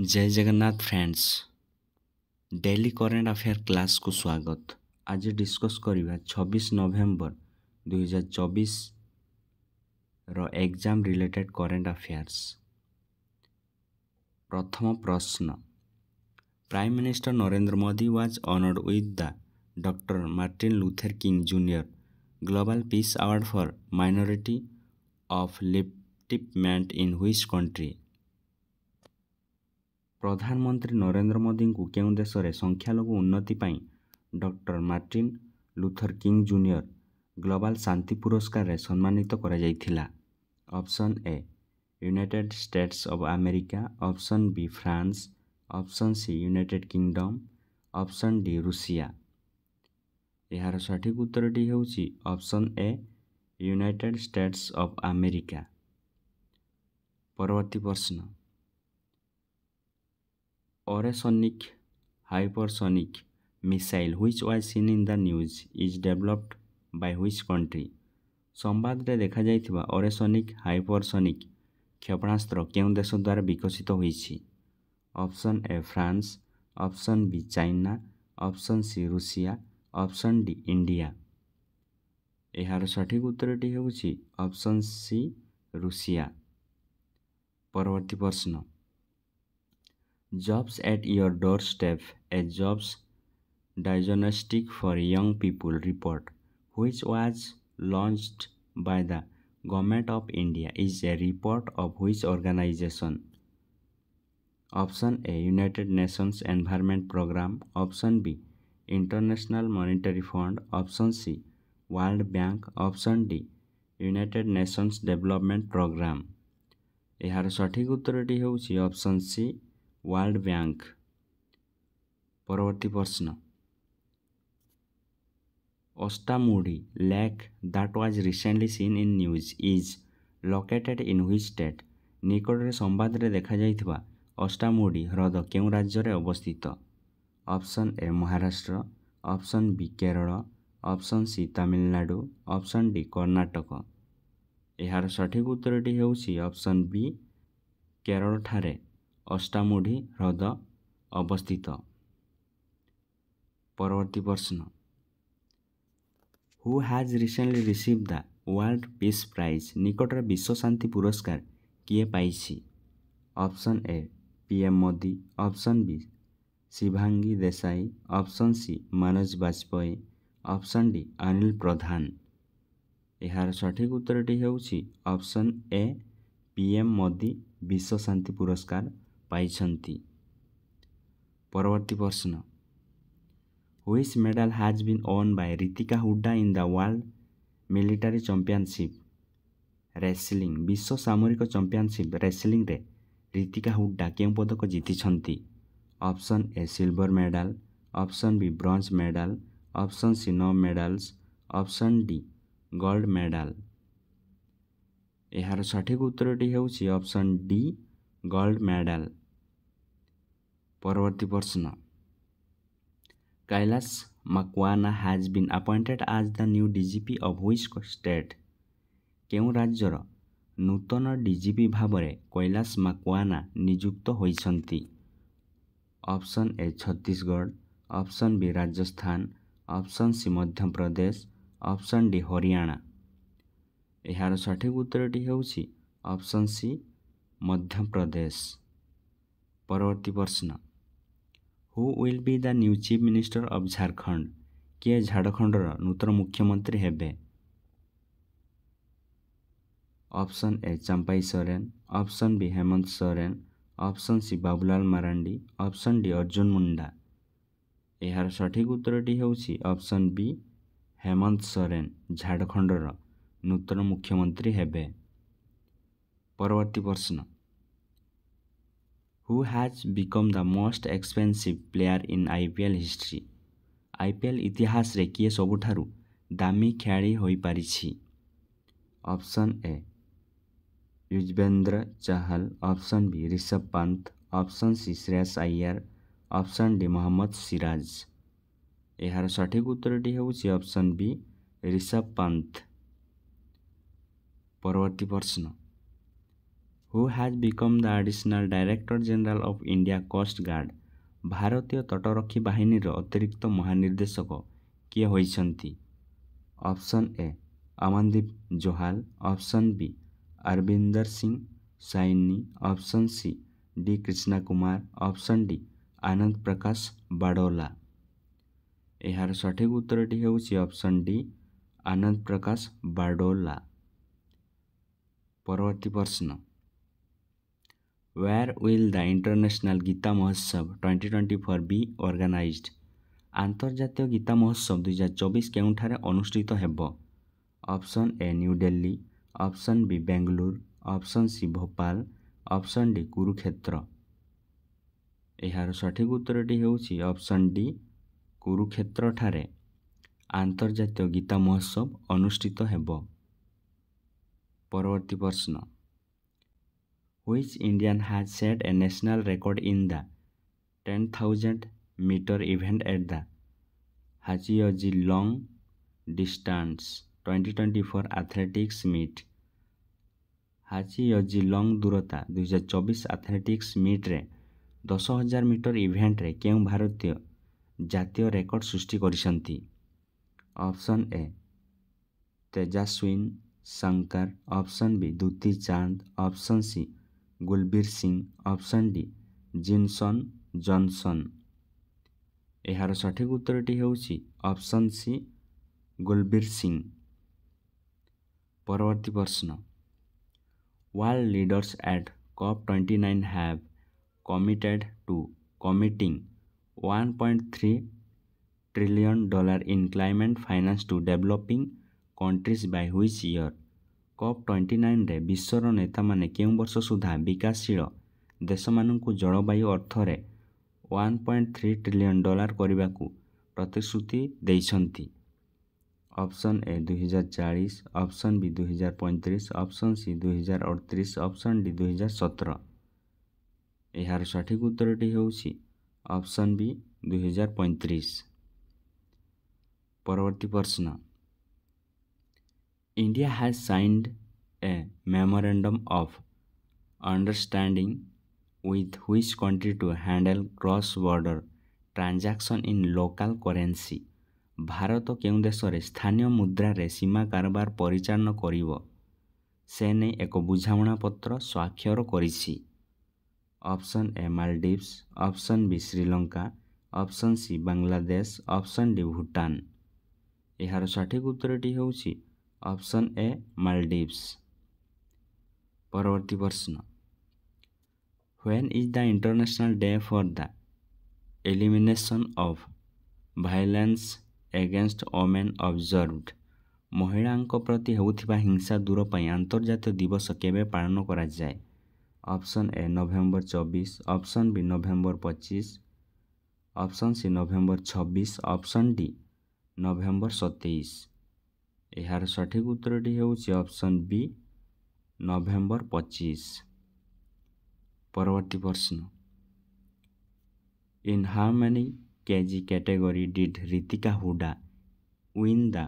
जय Jagannath friends daily current affair class को स्वागत आज डिस्कस करा छब्बीस नवेम्बर दुई हजार चौबीस रक्जाम रिलेटेड करेन्ट अफेयर्स प्रथम प्रश्न prime minister Narendra Modi was honoured with the doctor Martin Luther King junior global peace award for minority of upliftment in whose country ପ୍ରଧାନମନ୍ତ୍ରୀ ନରେନ୍ଦ୍ର ମୋଦିଙ୍କୁ କେଉଁ ଦେଶରେ ସଂଖ୍ୟାଲଘୁ ଉନ୍ନତି ପାଇଁ doctor Martin Luther King junior global ଶାନ୍ତି ପୁରସ୍କାରରେ ସମ୍ମାନିତ କରାଯାଇଥିଲା option A United States of America option B France option C United Kingdom option D Russia ଏହାର ସଠିକ୍ ଉତ୍ତରଟି ହେଉଛି option A United States of America ପରବର୍ତ୍ତୀ ପ୍ରଶ୍ନ Oreshnik hypersonic missile which was seen in the news is developed by which country ସମ୍ବାଦରେ ଦେଖାଯାଇଥିବା ଓରେସୋନିକ୍ hypersonic କ୍ଷେପଣାସ୍ତ୍ର କେଉଁ ଦେଶ ଦ୍ୱାରା ବିକଶିତ ହୋଇଛି option A France option B China option C Russia option D India ଏହାର ସଠିକ୍ ଉତ୍ତରଟି ହେଉଛି ଅପସନ୍ ସି ରୁଷିଆ ପରବର୍ତ୍ତୀ ପ୍ରଶ୍ନ Jobs at Your Doorstep, a jobs diagnostic for young people report, which was launched by the Government of India, is a report of which organization? Option A United Nations Environment Program, Option B International Monetary Fund, Option C World Bank, Option D Nations Development Programme. यहाँ ଏହାର उत्तर ଉତ୍ତରଟି ହେଉଛି option C world bank ପରବର୍ତ୍ତୀ ପ୍ରଶ୍ନ Ashtamudi lake that was recently seen in news is located in which state ନିକଟରେ ସମ୍ବାଦରେ ଦେଖାଯାଇଥିବା ଅଷ୍ଟାମୁଢ଼ି ହ୍ରଦ କେଉଁ ରାଜ୍ୟରେ ଅବସ୍ଥିତ option A Maharashtra option B Kerala option C Tamil Nadu option D Karnataka ଏହାର ସଠିକ୍ ଉତ୍ତରଟି ହେଉଛି ଅପ୍ସନ୍ ବି କେରଳଠାରେ ଅଷ୍ଟାମୁଢ଼ି ହ୍ରଦ ଅବସ୍ଥିତ ପରବର୍ତ୍ତୀ ପ୍ରଶ୍ନ who has recently received the world peace prize ନିକଟର ବିଶ୍ୱ ଶାନ୍ତି ପୁରସ୍କାର କିଏ ପାଇଛି option A P M Modi option B Shivangi Desai option C Manoj Bajpayee option D Anil Pradhan ଏହାର ସଠିକ୍ ଉତ୍ତରଟି ହେଉଛି option A P M Modi ବିଶ୍ୱ ଶାନ୍ତି ପୁରସ୍କାର ପାଇଛନ୍ତି ପରବର୍ତ୍ତୀ ପ୍ରଶ୍ନ which medal has been won by Ritika Hooda in the world military championship wrestling ବିଶ୍ୱ ସାମରିକ ଚମ୍ପିଆନସିପ୍ ରେସଲିଂରେ ରିତିକା ହୁଡ଼ା କେଉଁ ପଦକ ଜିତିଛନ୍ତି option A silver medal option B bronze medal option C no medals option D gold medal ଏହାର ସଠିକ୍ ଉତ୍ତରଟି ହେଉଛି ଅପ୍ସନ୍ ଡି ଗୋଲ୍ଡ ମେଡ଼ାଲ ପରବର୍ତ୍ତୀ ପ୍ରଶ୍ନ Kailash Makwana has been appointed as the new DGP of whose state କେଉଁ ରାଜ୍ୟର ନୂତନ ଡିଜିପି ଭାବରେ କୈଲାସ ମାକୱାନା ନିଯୁକ୍ତ ହୋଇଛନ୍ତି option A Chhattisgarh option B Rajasthan option C Madhya Pradesh option D Haryana ଏହାର ସଠିକ୍ ଉତ୍ତରଟି ହେଉଛି ଅପ୍ସନ୍ ସି मध्य प्रदेश परवर्ती प्रश्न who will be the new chief minister of Jharkhand के झारखंड र नून मुख्यमन्त्री हो option A Champai Soren option B Hemant Soren option C Babulal Marandi option D Arjun Munda यहाँ सठिक उत्तर डी छ अप्सन वि हेमन्त सोरेन झाडखण्ड नूतन मुख्यमंत्री हो পরবর্তী প্রশ্ন who has become the most expensive player in IPL history IPL ইতিহাসে কিয়ে সবুঠারু দামি খেয়ালি হয়েপারিছি option A Yuzvendra Chahal option B Rishabh Pant option C Shreyas Iyer option D Mohammed Siraj यार सठिक उत्तरटी ହେଉଛି ଅପସନ୍ ବି ରିଷଭ ପନ୍ଥ ପରବର୍ତ୍ତୀ ପ୍ରଶ୍ନ who has become the additional director general of coast guard भारतीय तटरक्षी बाहिनी अतिरिक्त महानिर्देशक option A Amandeep Johal option B Arvinder Singh Saini option C D Krishna Kumar option D Anand Prakash Badola सठिक उत्तर टी अप्सन डि आनन्द प्रकाश परवर्ती प्रश्न where will the international Gita Mahotsav twenty twenty four be organise ଆନ୍ତର୍ଜାତୀୟ ଗୀତା ମହୋତ୍ସବ ଦୁଇହଜାର ଚବିଶ କେଉଁଠାରେ ଅନୁଷ୍ଠିତ ହେବ option A New Delhi option B Bangalore option C Bhopal option D Kurukshetra ଏହାର ସଠିକ୍ ଉତ୍ତରଟି ହେଉଛି ଅପ୍ସନ୍ ଡି କୁରୁକ୍ଷେତ୍ରଠାରେ ଆନ୍ତର୍ଜାତୀୟ ଗୀତା ମହୋତ୍ସବ ଅନୁଷ୍ଠିତ ହେବ ପରବର୍ତ୍ତୀ ପ୍ରଶ୍ନ which Indian has set a national record in the 10,000 meter event at the Hachioji Long Distance 2024 Athletics Meet. ହାଚିୟଜି ଲଙ୍ଗ୍ ଦୂରତା ଦୁଇହଜାର ଚବିଶ ଆଥଲେଟିକ୍ସ ମିଟ୍ରେ ଦଶ ହଜାର ମିଟର ଇଭେଣ୍ଟରେ କେଉଁ ଭାରତୀୟ ଜାତୀୟ ରେକର୍ଡ଼ ସୃଷ୍ଟି କରିଛନ୍ତି option A Tejaswin Shankar option B Dutee Chand option C Gulveer Singh option D Jinson Johnson ଏହାର ସଠିକ୍ ଉତ୍ତରଟି ହେଉଛି ଅପସନ୍ ସି ଗୁଲବୀର ସିଂ ପରବର୍ତ୍ତୀ ପ୍ରଶ୍ନ world leaders at COP twenty nine have committed to committing one point three trillion dollar in climate finance to developing countries by which year COP twenty ନାଇନରେ ବିଶ୍ୱର ନେତାମାନେ କେଉଁ ବର୍ଷ ସୁଦ୍ଧା ବିକାଶଶୀଳ ଦେଶମାନଙ୍କୁ ଜଳବାୟୁ ଅର୍ଥରେ one point three trillion dollar କରିବାକୁ ପ୍ରତିଶ୍ରୁତି ଦେଇଛନ୍ତି ଅପସନ୍ ଏ ଦୁଇହଜାର ଚାଳିଶ ଅପସନ୍ ବି ଦୁଇହଜାର ପଇଁତିରିଶ ଅପସନ୍ ସି ଦୁଇହଜାର ଅଠତିରିଶ ଅପସନ୍ ଡି ଦୁଇହଜାର ସତର ଏହାର ସଠିକ ଉତ୍ତରଟି ହେଉଛି ଅପସନ୍ ବି ଦୁଇହଜାର ପଇଁତିରିଶ ପରବର୍ତ୍ତୀ ପ୍ରଶ୍ନ India has signed a memorandum of understanding with which country to handle cross-border transaction in local currency Bharat କେଉଁ ଦେଶରେ ସ୍ଥାନୀୟ ମୁଦ୍ରାରେ ସୀମା କାରବାର ପରିଚାଳନା କରିବ ସେ ନେଇ ଏକ ବୁଝାମଣାପତ୍ର ସ୍ୱାକ୍ଷର କରିଛି option A Maldives option B Sri Lanka option C Bangladesh option D Bhutan ଏହାର ସଠିକ୍ ଉତ୍ତରଟି ହେଉଛି ଅପସନ୍ ଏ ମାଲଡିଭ୍ସ ପରବର୍ତ୍ତୀ ପ୍ରଶ୍ନ when is the international day for the elimination of violence against women observed ମହିଳାଙ୍କ ପ୍ରତି ହେଉଥିବା ହିଂସା ଦୂର ପାଇଁ ଆନ୍ତର୍ଜାତୀୟ ଦିବସ କେବେ ପାଳନ କରାଯାଏ ଅପସନ୍ ଏ ନଭେମ୍ବର ଚବିଶ ଅପସନ୍ ବି ନଭେମ୍ବର ପଚିଶ ଅପସନ୍ ସି ନଭେମ୍ବର ଛବିଶ ଅପସନ୍ ଡି ନଭେମ୍ବର ସତେଇଶ ଏହାର ସଠିକ ଉତ୍ତରଟି ହେଉଛି ଅପସନ୍ ବି ନଭେମ୍ବର ପଚିଶ ପରବର୍ତ୍ତୀ ପ୍ରଶ୍ନ in how many K G category did Ritika Hooda win the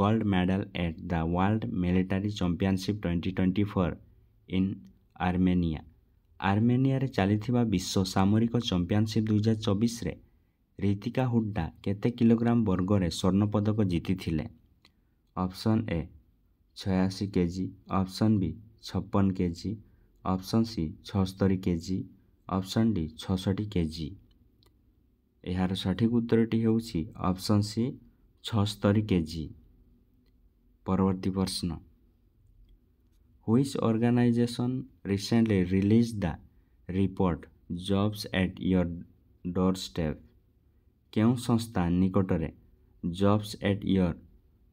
gold medal at the world military championship twenty twenty four in Armenia ଆର୍ମେନିଆରେ ଚାଲିଥିବା ବିଶ୍ୱ ସାମରିକ ଚମ୍ପିଅନସିପ୍ ଦୁଇହଜାର ଚବିଶରେ ରିତିକା ହୁଡ଼ା କେତେ କିଲୋଗ୍ରାମ ବର୍ଗରେ ସ୍ୱର୍ଣ୍ଣ ପଦକ ଜିତିଥିଲେ ଅପସନ୍ ଏ ଛୟାଅଶୀ କେ ଜି ଅପସନ୍ ବି ଛପନ କେ ଜି ଅପସନ୍ ସି ଛଅସ୍ତରି କେ ଜି ଅପସନ୍ ଡି ଛଅଷଠି କେ ଜି ଏହାର ସଠିକ୍ ଉତ୍ତରଟି ହେଉଛି ଅପସନ୍ ସି ଛଅସ୍ତରି କେ ଜି ପରବର୍ତ୍ତୀ ପ୍ରଶ୍ନ which organisation recently release the report jobs at your door step କେଉଁ ସଂସ୍ଥା ନିକଟରେ jobs at your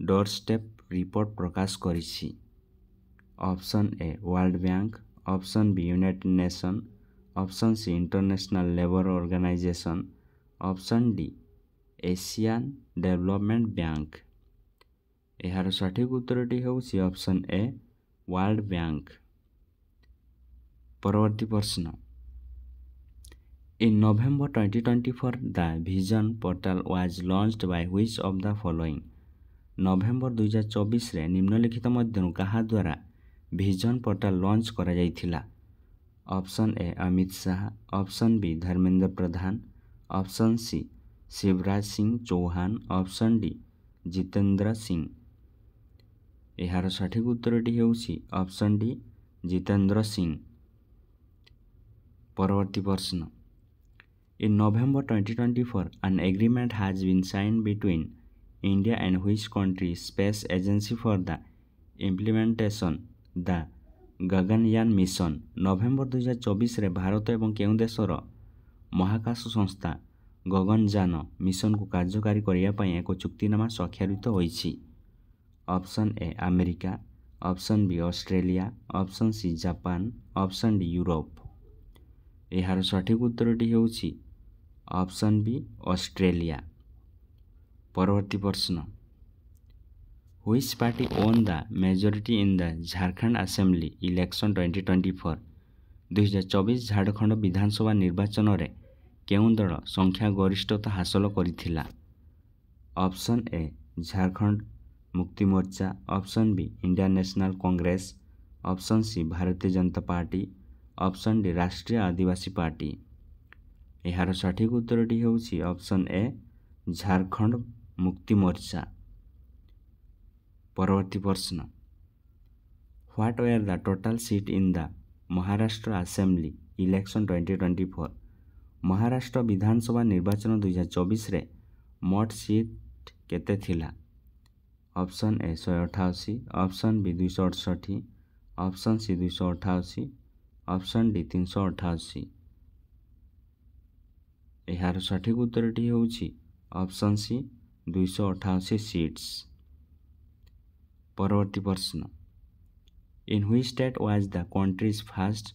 doorstep report ପ୍ରକାଶ କରିଛି option A world bank option B United Nation option C international labour organisation option D Asian development bank ଏହାର ସଠିକ୍ ଉତ୍ତରଟି ହେଉଛି option A world bank ପରବର୍ତ୍ତୀ ପ୍ରଶ୍ନ In November 2024, the Vision portal was launched by which of the following ନଭେମ୍ବର ଦୁଇ ହଜାର ଚବିଶରେ ନିମ୍ନଲିଖିତ ମଧ୍ୟରୁ କାହା ଦ୍ୱାରା ଭିଜନ ପୋର୍ଟାଲ ଲଞ୍ଚ କରାଯାଇଥିଲା option A Amit Shah option B Dharmendra Pradhan option C Shivraj Singh Chouhan option D Jitendra Singh ଏହାର ସଠିକ ଉତ୍ତରଟି ହେଉଛି ଅପସନ୍ ଡି ଜିତେନ୍ଦ୍ର ସିଂ ପରବର୍ତ୍ତୀ ପ୍ରଶ୍ନ in November twenty twenty four an agreement has been signed between India and which country space agency for the implementation the Gaganyaan mission ନଭେମ୍ବର ଦୁଇହଜାର ଚବିଶରେ ଭାରତ ଏବଂ କେଉଁ ଦେଶର ମହାକାଶ ସଂସ୍ଥା ଗଗନଯାନ ମିଶନକୁ କାର୍ଯ୍ୟକାରୀ କରିବା ପାଇଁ ଏକ ଚୁକ୍ତିନାମା ସ୍ୱାକ୍ଷରିତ ହୋଇଛି option A America option B Australia option C Japan option D Europe ଏହାର ସଠିକ୍ ଉତ୍ତରଟି ହେଉଛି ଅପସନ୍ ବି ଅଷ୍ଟ୍ରେଲିଆ ପରବର୍ତ୍ତୀ ପ୍ରଶ୍ନ which party won the majority in the Jharkhand assembly election twenty twenty four ଦୁଇହଜାର ଚବିଶ ଝାଡ଼ଖଣ୍ଡ ବିଧାନସଭା ନିର୍ବାଚନରେ କେଉଁ ଦଳ ସଂଖ୍ୟା ଗରିଷ୍ଠତା ହାସଲ କରିଥିଲା option A Jharkhand Mukti Morcha option B India national Congress option C Bharatiya Janata party option D ରାଷ୍ଟ୍ରୀୟ ଆଦିବାସୀ ପାର୍ଟି ଏହାର ସଠିକ୍ ଉତ୍ତରଟି ହେଉଛି ଅପସନ୍ ଏ ଝାଡ଼ଖଣ୍ଡ ମୁକ୍ତି ମୋର୍ଚ୍ଚା ପରବର୍ତ୍ତୀ ପ୍ରଶ୍ନ what were the total seat in the Maharashtra assembly election twenty twenty four Maharashtra ବିଧାନସଭା ନିର୍ବାଚନ ଦୁଇହଜାର ଚବିଶରେ ମୋଟ ସିଟ୍ କେତେ ଥିଲା ଅପସନ୍ ଏ ଶହେ ଅଠାଅଶୀ ଅପସନ୍ ବି ଦୁଇଶହ ଅଠଷଠି ଅପସନ୍ ସି ଦୁଇଶହ ଅଠାଅଶୀ ଅପସନ୍ ଡି ତିନିଶହ ଅଠାଅଶୀ ଏହାର ସଠିକ୍ ଉତ୍ତରଟି ହେଉଛି ଅପସନ୍ ସି ଦୁଇଶହ ଅଠାଅଶୀ ସିଟ୍ସ ପରବର୍ତ୍ତୀ ପ୍ରଶ୍ନ in which state was the countries first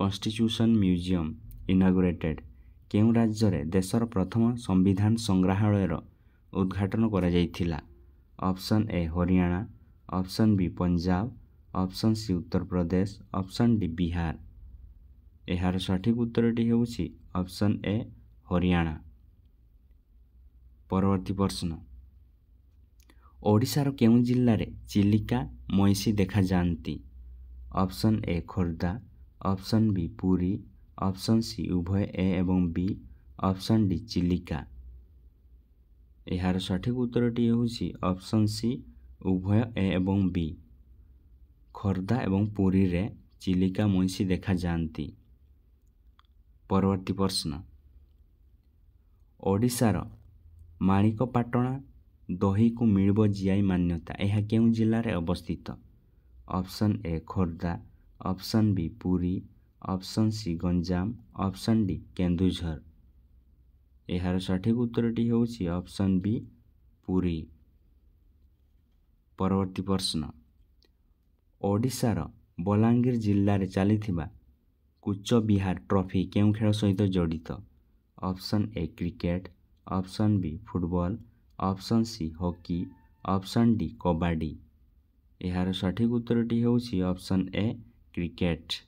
constitution museum inaugurated କେଉଁ ରାଜ୍ୟରେ ଦେଶର ପ୍ରଥମ ସମ୍ବିଧାନ ସଂଗ୍ରହାଳୟର ଉଦ୍ଘାଟନ କରାଯାଇଥିଲା option A Haryana option B Punjab option C Uttar Pradesh option D Bihar ଏହାର ସଠିକ୍ ଉତ୍ତରଟି ହେଉଛି ଅପ୍ସନ୍ ଏ ହରିୟାଣା ପରବର୍ତ୍ତୀ ପ୍ରଶ୍ନ ଓଡ଼ିଶାର କେଉଁ ଜିଲ୍ଲାରେ ଚିଲିକା ମଇଁଷି ଦେଖାଯାଆନ୍ତି option A Khordha option B Puri option C ଉଭୟ ଏ ଏବଂ ବି ଅପସନ୍ ଡି ଚିଲିକା ଏହାର ସଠିକ୍ ଉତ୍ତରଟି ହେଉଛି ଅପସନ୍ ସି ଉଭୟ ଏ ଏବଂ ବି ଖୋର୍ଦ୍ଧା ଏବଂ ପୁରୀରେ ଚିଲିକା ମଇଁଷି ଦେଖାଯାଆନ୍ତି ପରବର୍ତ୍ତୀ ପ୍ରଶ୍ନ ଓଡ଼ିଶାର ମାଣିକପାଟଣା ଦହିକୁ ମିଳିବ ଜି ଆଇ ମାନ୍ୟତା ଏହା କେଉଁ ଜିଲ୍ଲାରେ ଅବସ୍ଥିତ option A Khordha option B Puri option C Ganjam option D Kendujhar ଏହାର ସଠିକ୍ ଉତ୍ତରଟି ହେଉଛି ଅପସନ୍ ବି ପୁରୀ ପରବର୍ତ୍ତୀ ପ୍ରଶ୍ନ ଓଡ଼ିଶାର ବଲାଙ୍ଗୀର ଜିଲ୍ଲାରେ ଚାଲିଥିବା କୁଚ ବିହାର ଟ୍ରଫି କେଉଁ ଖେଳ ସହିତ ଜଡ଼ିତ option A cricket option B football option C hockey option D kabaddi ଏହାର ସଠିକ୍ ଉତ୍ତରଟି ହେଉଛି ଅପସନ୍ ଏ କ୍ରିକେଟ୍